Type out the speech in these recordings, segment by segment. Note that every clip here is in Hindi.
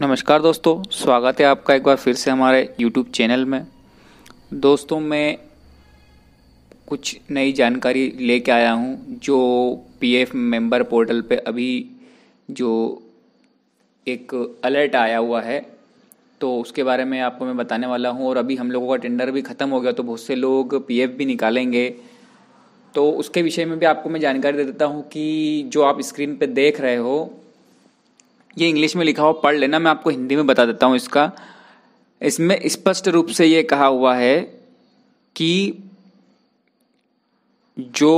नमस्कार दोस्तों स्वागत है आपका एक बार फिर से हमारे YouTube चैनल में दोस्तों मैं कुछ नई जानकारी लेके आया हूँ जो पी एफ मेम्बर पोर्टल पे अभी जो एक अलर्ट आया हुआ है तो उसके बारे में आपको मैं बताने वाला हूँ और अभी हम लोगों का टेंडर भी ख़त्म हो गया तो बहुत से लोग पी एफ भी निकालेंगे तो उसके विषय में भी आपको मैं जानकारी दे देता हूँ कि जो आप स्क्रीन पर देख रहे हो ये इंग्लिश में लिखा हो पढ़ लेना मैं आपको हिंदी में बता देता हूँ इसका इसमें स्पष्ट रूप से ये कहा हुआ है कि जो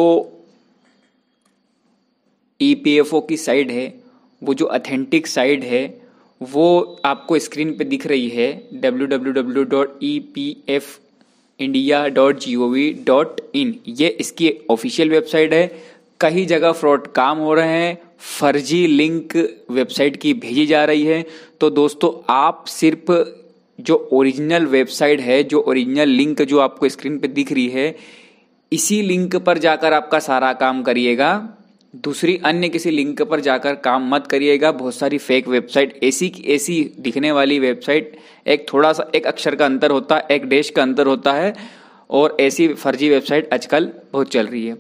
ईपीएफओ e की साइड है वो जो अथेंटिक साइड है वो आपको स्क्रीन पे दिख रही है W W W dot E P F India dot G O V dot in ये इसकी ऑफिशियल वेबसाइट है कई जगह फ्रॉड काम हो रहे हैं फर्जी लिंक वेबसाइट की भेजी जा रही है तो दोस्तों आप सिर्फ जो ओरिजिनल वेबसाइट है जो ओरिजिनल लिंक जो आपको स्क्रीन पे दिख रही है इसी लिंक पर जाकर आपका सारा काम करिएगा दूसरी अन्य किसी लिंक पर जाकर काम मत करिएगा बहुत सारी फेक वेबसाइट ऐसी ऐसी दिखने वाली वेबसाइट एक थोड़ा सा एक अक्षर का अंतर होता है एक डैश का अंतर होता है और ऐसी फर्जी वेबसाइट आजकल बहुत चल रही है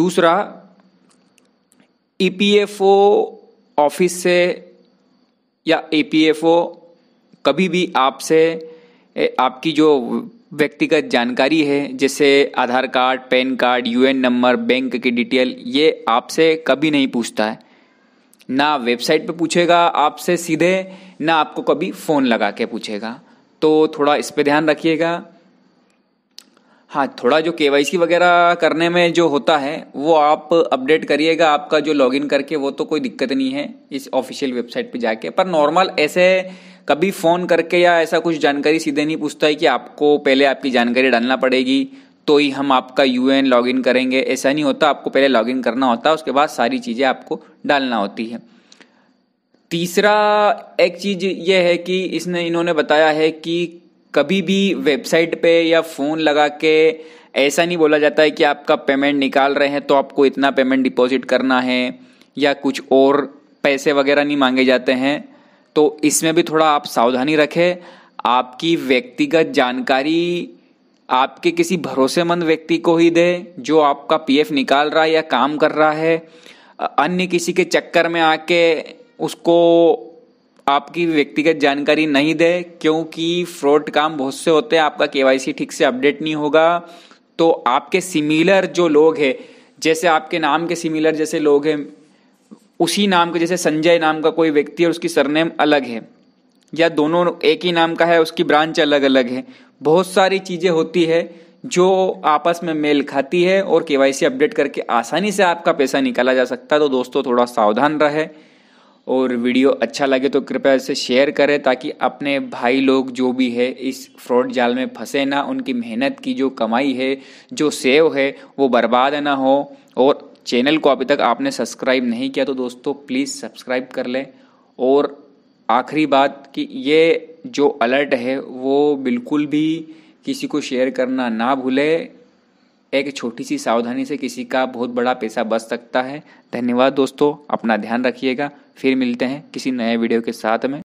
दूसरा ईपीएफओ e ऑफिस से या ईपीएफओ e कभी भी आपसे आपकी जो व्यक्तिगत जानकारी है जैसे Aadhaar card PAN card UAN number bank की डिटेल ये आपसे कभी नहीं पूछता है ना वेबसाइट पे पूछेगा आपसे सीधे ना आपको कभी फ़ोन लगा के पूछेगा तो थोड़ा इस पे ध्यान रखिएगा हाँ थोड़ा जो के वगैरह करने में जो होता है वो आप अपडेट करिएगा आपका जो लॉगिन करके वो तो कोई दिक्कत नहीं है इस ऑफिशियल वेबसाइट पे जाके पर नॉर्मल ऐसे कभी फ़ोन करके या ऐसा कुछ जानकारी सीधे नहीं पूछता है कि आपको पहले आपकी जानकारी डालना पड़ेगी तो ही हम आपका यू एन लॉगिन करेंगे ऐसा नहीं होता आपको पहले लॉगिन करना होता है उसके बाद सारी चीज़ें आपको डालना होती है तीसरा एक चीज़ यह है कि इसने इन्होंने बताया है कि कभी भी वेबसाइट पे या फ़ोन लगा के ऐसा नहीं बोला जाता है कि आपका पेमेंट निकाल रहे हैं तो आपको इतना पेमेंट डिपॉजिट करना है या कुछ और पैसे वगैरह नहीं मांगे जाते हैं तो इसमें भी थोड़ा आप सावधानी रखें आपकी व्यक्तिगत जानकारी आपके किसी भरोसेमंद व्यक्ति को ही दे जो आपका पीएफ निकाल रहा है या काम कर रहा है अन्य किसी के चक्कर में आके उसको आपकी व्यक्तिगत जानकारी नहीं दे क्योंकि फ्रॉड काम बहुत से होते हैं आपका के ठीक से अपडेट नहीं होगा तो आपके सिमिलर जो लोग हैं जैसे आपके नाम के सिमिलर जैसे लोग हैं उसी नाम के जैसे संजय नाम का कोई व्यक्ति है उसकी सरनेम अलग है या दोनों एक ही नाम का है उसकी ब्रांच अलग अलग है बहुत सारी चीज़ें होती है जो आपस में मेल खाती है और केवाईसी अपडेट करके आसानी से आपका पैसा निकाला जा सकता है तो दोस्तों थोड़ा सावधान रहे और वीडियो अच्छा लगे तो कृपया इसे शेयर करें ताकि अपने भाई लोग जो भी है इस फ्रॉड जाल में फंसे ना उनकी मेहनत की जो कमाई है जो सेव है वो बर्बाद ना हो और चैनल को अभी तक आपने सब्सक्राइब नहीं किया तो दोस्तों प्लीज़ सब्सक्राइब कर लें और आखिरी बात कि ये जो अलर्ट है वो बिल्कुल भी किसी को शेयर करना ना भूले एक छोटी सी सावधानी से किसी का बहुत बड़ा पैसा बच सकता है धन्यवाद दोस्तों अपना ध्यान रखिएगा फिर मिलते हैं किसी नए वीडियो के साथ में